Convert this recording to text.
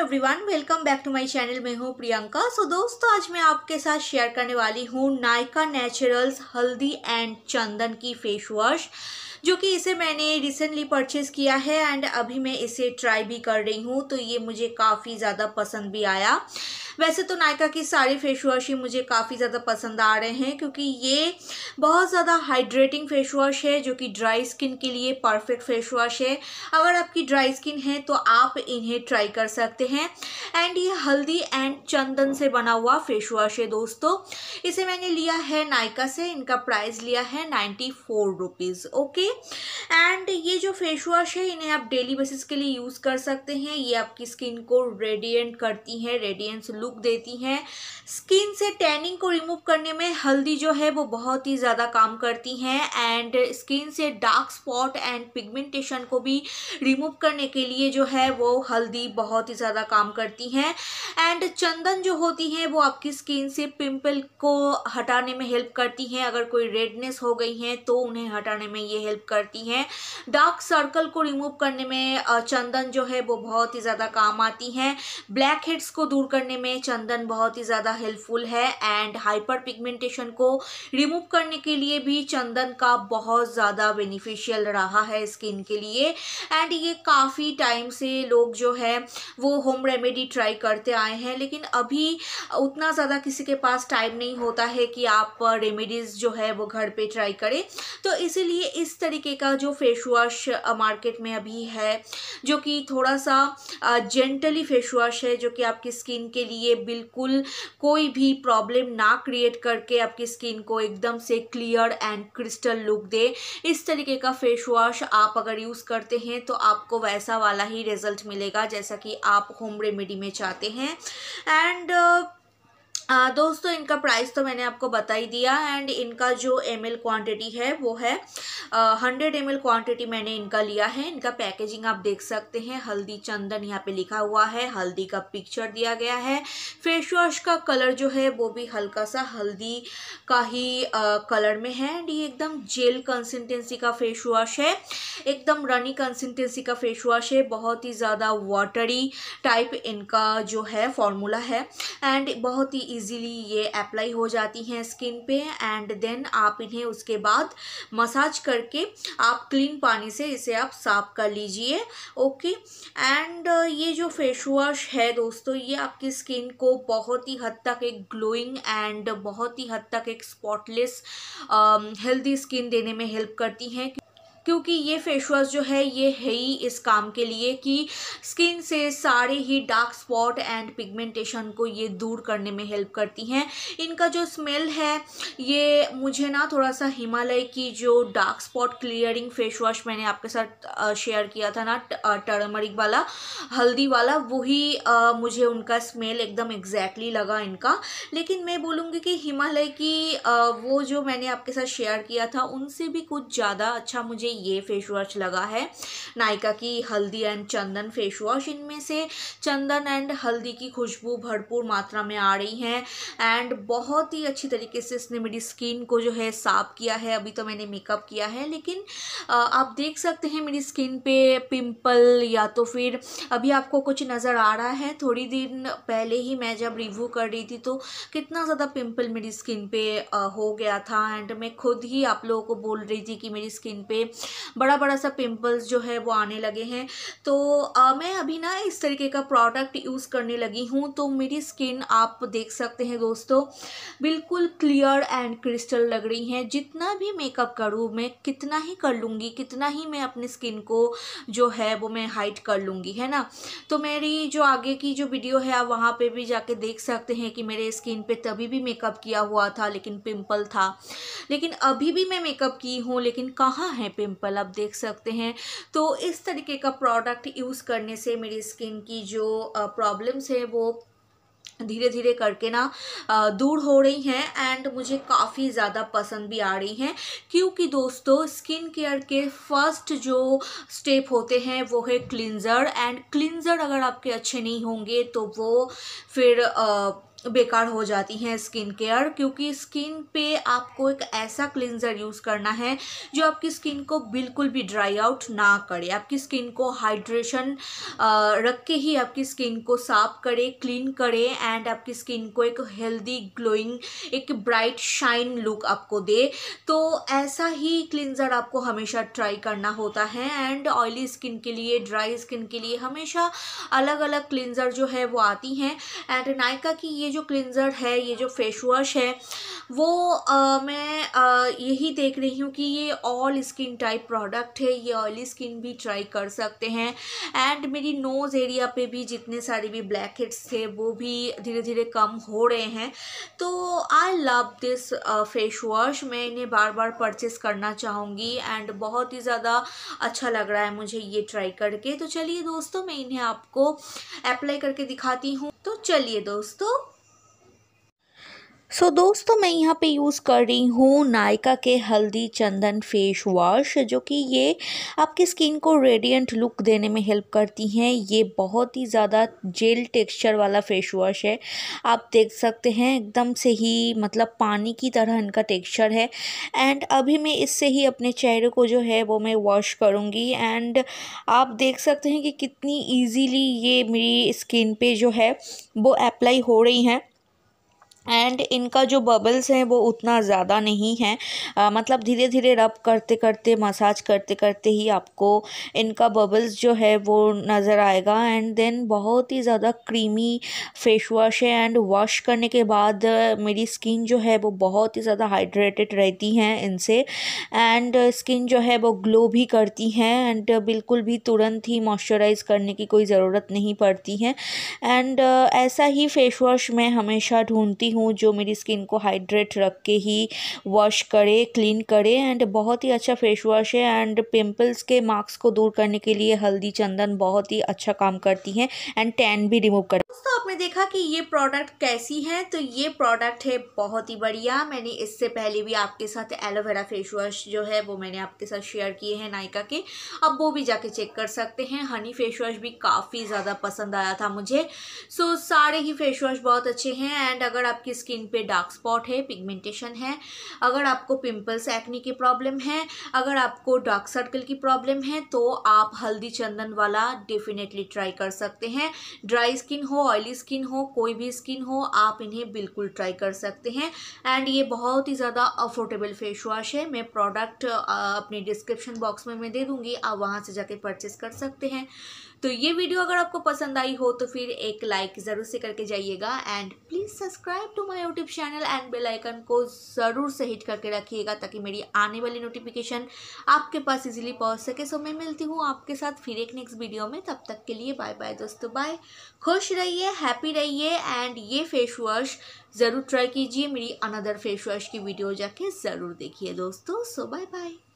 everyone welcome back to my channel मैं हूँ प्रियंका सो दोस्तों आज मैं आपके साथ शेयर करने वाली हूँ नायका नेचुरल्स हल्दी एंड चंदन की फेस वॉश जो कि इसे मैंने रिसेंटली परचेज़ किया है एंड अभी मैं इसे ट्राई भी कर रही हूँ तो ये मुझे काफ़ी ज़्यादा पसंद भी आया वैसे तो नायका की सारी फेस वॉश ही मुझे काफ़ी ज़्यादा पसंद आ रहे हैं क्योंकि ये बहुत ज़्यादा हाइड्रेटिंग फेस वॉश है जो कि ड्राई स्किन के लिए परफेक्ट फेस वॉश है अगर आपकी ड्राई स्किन है तो आप इन्हें ट्राई कर सकते हैं एंड ये हल्दी एंड चंदन से बना हुआ फेस वॉश है दोस्तों इसे मैंने लिया है नायका से इनका प्राइस लिया है ninety four rupees okay and ये जो फेस वॉश है इन्हें आप डेली बेसिस के लिए यूज़ कर सकते हैं ये आपकी स्किन को रेडियंट करती हैं रेडियंस लुक देती हैं स्किन से टैनिंग को रिमूव करने में हल्दी जो है वो बहुत ही ज़्यादा काम करती हैं एंड स्किन से डार्क स्पॉट एंड पिगमेंटेशन को भी रिमूव करने के लिए जो है वो हल्दी बहुत ही ज़्यादा काम करती हैं एंड चंदन जो होती है वो आपकी स्किन से पिंपल को हटाने में हेल्प करती हैं अगर कोई रेडनेस हो गई हैं तो उन्हें हटाने में ये हेल्प करती हैं डार्क सर्कल को रिमूव करने में चंदन जो है वो बहुत ही ज़्यादा काम आती हैं ब्लैक हेड्स को दूर करने में में चंदन बहुत ही ज़्यादा हेल्पफुल है एंड हाइपर पिगमेंटेशन को रिमूव करने के लिए भी चंदन का बहुत ज़्यादा बेनिफिशियल रहा है स्किन के लिए एंड ये काफ़ी टाइम से लोग जो है वो होम रेमेडी ट्राई करते आए हैं लेकिन अभी उतना ज़्यादा किसी के पास टाइम नहीं होता है कि आप रेमेडीज़ जो है वो घर पर ट्राई करें तो इसीलिए इस तरीके का जो फेस वॉश मार्केट में अभी है जो कि थोड़ा सा जेंटली फेस वॉश है जो कि आपकी स्किन के लिए ये बिल्कुल कोई भी प्रॉब्लम ना क्रिएट करके आपकी स्किन को एकदम से क्लियर एंड क्रिस्टल लुक दे इस तरीके का फेस वॉश आप अगर यूज़ करते हैं तो आपको वैसा वाला ही रिजल्ट मिलेगा जैसा कि आप होम रेमेडी में चाहते हैं एंड आ, दोस्तों इनका प्राइस तो मैंने आपको बता ही दिया एंड इनका जो एम एल क्वान्टिटी है वो है हंड्रेड एम एल क्वान्टिटी मैंने इनका लिया है इनका पैकेजिंग आप देख सकते हैं हल्दी चंदन यहाँ पे लिखा हुआ है हल्दी का पिक्चर दिया गया है फेस वॉश का कलर जो है वो भी हल्का सा हल्दी का ही आ, कलर में है एंड ये एकदम जेल कंसिस्टेंसी का फेस वॉश है एकदम रनी कंसिस्टेंसी का फेस वॉश है बहुत ही ज़्यादा वाटरी टाइप इनका जो है फॉर्मूला है एंड बहुत ही इजीली ये अप्लाई हो जाती हैं स्किन पे एंड देन आप इन्हें उसके बाद मसाज करके आप क्लीन पानी से इसे आप साफ कर लीजिए ओके एंड uh, ये जो फेस वॉश है दोस्तों ये आपकी स्किन को बहुत ही हद तक एक ग्लोइंग एंड बहुत ही हद तक एक स्पॉटलेस हेल्दी स्किन देने में हेल्प करती हैं क्योंकि ये फेस वॉश जो है ये है ही इस काम के लिए कि स्किन से सारे ही डार्क स्पॉट एंड पिगमेंटेशन को ये दूर करने में हेल्प करती हैं इनका जो स्मेल है ये मुझे ना थोड़ा सा हिमालय की जो dark spot clearing face wash मैंने आपके साथ शेयर किया था ना टर्मरिक वाला हल्दी वाला वही मुझे उनका स्मेल एकदम एग्जैक्टली लगा इनका लेकिन मैं बोलूँगी कि हिमालय की वो जो मैंने आपके साथ शेयर किया था उनसे भी कुछ ज़्यादा अच्छा मुझे ये फेस वॉश लगा है नायका की हल्दी एंड चंदन फेस वॉश इनमें से चंदन एंड हल्दी की खुशबू भरपूर मात्रा में आ रही है एंड बहुत ही अच्छी तरीके से इसने मेरी स्किन को जो है साफ किया है अभी तो मैंने मेकअप किया है लेकिन आप देख सकते हैं मेरी स्किन पे पिंपल या तो फिर अभी आपको कुछ नज़र आ रहा है थोड़ी दिन पहले ही मैं जब रिव्यू कर रही थी तो कितना ज़्यादा पिंपल मेरी स्किन पे हो गया था एंड मैं खुद ही आप लोगों को बोल रही थी कि मेरी स्किन पे बड़ा बड़ा सा पिम्पल्स जो है वो आने लगे हैं तो आ, मैं अभी ना इस तरीके का प्रोडक्ट यूज़ करने लगी हूँ तो मेरी स्किन आप देख सकते हैं दोस्तों बिल्कुल क्लियर एंड क्रिस्टल लग रही हैं जितना भी मेकअप करूँ मैं कितना ही कर लूँगी कितना ही मैं अपनी स्किन को जो है वो मैं हाइट कर लूँगी है ना तो मेरी जो आगे की जो वीडियो है आप वहाँ पर भी जाके देख सकते हैं कि मेरे स्किन पर तभी भी मेकअप किया हुआ था लेकिन पिम्पल था लेकिन अभी भी मैं मेकअप की हूँ लेकिन कहाँ है पिम्पल पिंपल आप देख सकते हैं तो इस तरीके का प्रोडक्ट यूज़ करने से मेरी स्किन की जो प्रॉब्लम्स हैं वो धीरे धीरे करके ना दूर हो रही हैं एंड मुझे काफ़ी ज़्यादा पसंद भी आ रही हैं क्योंकि दोस्तों स्किन केयर के फर्स्ट जो स्टेप होते हैं वो है क्लिनज़र एंड क्लिनज़र अगर आपके अच्छे नहीं होंगे तो वो फिर आ, बेकार हो जाती हैं स्किन केयर क्योंकि स्किन पे आपको एक ऐसा क्लिनज़र यूज़ करना है जो आपकी स्किन को बिल्कुल भी ड्राई आउट ना करे आपकी स्किन को हाइड्रेशन रख के ही आपकी स्किन को साफ करे क्लीन करे एंड आपकी स्किन को एक हेल्दी ग्लोइंग एक ब्राइट शाइन लुक आपको दे तो ऐसा ही क्लिनज़र आपको हमेशा ट्राई करना होता है एंड ऑयली स्किन के लिए ड्राई स्किन के लिए हमेशा अलग अलग क्लिनज़र जो है वो आती हैं एंड नायका की ये जो क्लिनज़र है ये जो फेस वॉश है वो आ, मैं यही देख रही हूँ कि ये ऑल स्किन टाइप प्रोडक्ट है ये ऑयली स्किन भी ट्राई कर सकते हैं एंड मेरी नोज़ एरिया पे भी जितने सारे भी ब्लैक हेड्स थे वो भी धीरे धीरे कम हो रहे हैं तो I love this face wash मैं इन्हें बार बार परचेस करना चाहूँगी एंड बहुत ही ज़्यादा अच्छा लग रहा है मुझे ये ट्राई करके तो चलिए दोस्तों मैं इन्हें आपको अप्लाई करके दिखाती हूँ तो चलिए दोस्तों सो so, दोस्तों मैं यहाँ पे यूज़ कर रही हूँ नायका के हल्दी चंदन फेस वॉश जो कि ये आपकी स्किन को रेडिएंट लुक देने में हेल्प करती हैं ये बहुत ही ज़्यादा जेल टेक्सचर वाला फेस वॉश है आप देख सकते हैं एकदम से ही मतलब पानी की तरह इनका टेक्सचर है एंड अभी मैं इससे ही अपने चेहरे को जो है वो मैं वॉश करूँगी एंड आप देख सकते हैं कि कितनी ईजीली ये मेरी स्किन पर जो है वो अप्लाई हो रही हैं एंड इनका जो बबल्स हैं वो उतना ज़्यादा नहीं है आ, मतलब धीरे धीरे रब करते करते मसाज करते करते ही आपको इनका बबल्स जो है वो नज़र आएगा एंड देन बहुत ही ज़्यादा क्रीमी फेस वॉश है एंड वॉश करने के बाद मेरी स्किन जो है वो बहुत ही ज़्यादा हाइड्रेटेड रहती हैं इनसे एंड स्किन जो है वो ग्लो भी करती हैं एंड बिल्कुल भी तुरंत ही मॉइस्चराइज़ करने की कोई ज़रूरत नहीं पड़ती है एंड ऐसा ही फेस वॉश मैं हमेशा ढूंढती करती हूँ जो मेरी स्किन को हाइड्रेट रख के ही वॉश करे क्लीन करे एंड बहुत ही अच्छा फेस वॉश है एंड पिंपल्स के मार्क्स को दूर करने के लिए हल्दी चंदन बहुत ही अच्छा काम करती है एंड टैन भी रिमूव कर दोस्तों आपने देखा कि ये प्रोडक्ट कैसी है तो ये प्रोडक्ट है बहुत ही बढ़िया मैंने इससे पहले भी आपके साथ एलोवेरा फेस वॉश जो है वो मैंने आपके साथ शेयर किए हैं नायका के अब वो भी जाके चेक कर सकते हैं हनी फेस वॉश भी काफ़ी ज़्यादा पसंद आया था मुझे सो so, सारे ही फेस वॉश बहुत अच्छे हैं एंड अगर आप आपकी स्किन पे डार्क स्पॉट है पिगमेंटेशन है अगर आपको पिंपल्स एक्ने की प्रॉब्लम है अगर आपको डार्क सर्कल की प्रॉब्लम है तो आप हल्दी चंदन वाला डेफिनेटली ट्राई कर सकते हैं ड्राई स्किन हो ऑयली स्किन हो कोई भी स्किन हो आप इन्हें बिल्कुल ट्राई कर सकते हैं एंड ये बहुत ही ज़्यादा अफोर्डेबल फेस वॉश है मैं प्रोडक्ट अपने डिस्क्रिप्शन बॉक्स में मैं दे दूँगी आप वहाँ से जाके परचेस कर सकते हैं तो ये वीडियो अगर आपको पसंद आई हो तो फिर एक लाइक ज़रूर से करके जाइएगा and please subscribe subscribe to my YouTube channel and bell icon को ज़रूर से हिट करके रखिएगा ताकि मेरी आने वाली नोटिफिकेशन आपके पास इजीली पहुंच सके सो मैं मिलती हूँ आपके साथ फिर एक नेक्स्ट वीडियो में तब तक के लिए बाय बाय दोस्तों बाय खुश रहिए हैप्पी रहिए एंड ये फेस वॉश ज़रूर ट्राई कीजिए मेरी अनदर फेस वॉश की वीडियो जाके ज़रूर देखिए दोस्तों सो बाय बाय